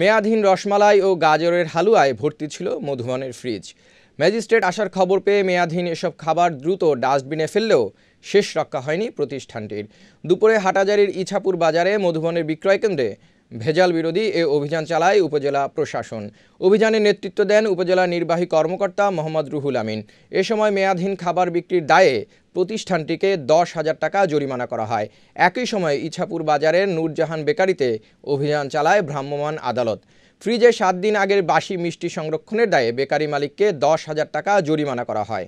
মেয়াধীন রসমালাই ও গাজরের হালুয়ায় ভর্তি ছিল মধুবনের ফ্রিজ ম্যাজিস্ট্রেট আসার খবর পেয়ে মেয়াধীন এসব খাবার দ্রুত ডাস্টবিনে ফেললেও শেষ রক্ষা হয়নি প্রতিষ্ঠানটির দুপুরে হাটাজারির ইছাপুর বাজারে মধুবনের বিক্রয় কেন্দ্রে ভেজাল বিরোধী এ অভিযান চালায় উপজেলা প্রশাসন অভিযানে নেতৃত্ব দেন উপজেলা নির্বাহী কর্মকর্তা মোহাম্মদ রুহুল আমিন এ সময় মেয়াদহীন খাবার বিক্রির দায়ে প্রতিষ্ঠানটিকে দশ হাজার টাকা জরিমানা করা হয় একই সময় ইছাপুর বাজারের নূরজাহান বেকারিতে অভিযান চালায় ভ্রাম্যমাণ আদালত ফ্রিজে সাত দিন আগের বাসি মিষ্টি সংরক্ষণের দায়ে বেকারি মালিককে দশ হাজার টাকা জরিমানা করা হয়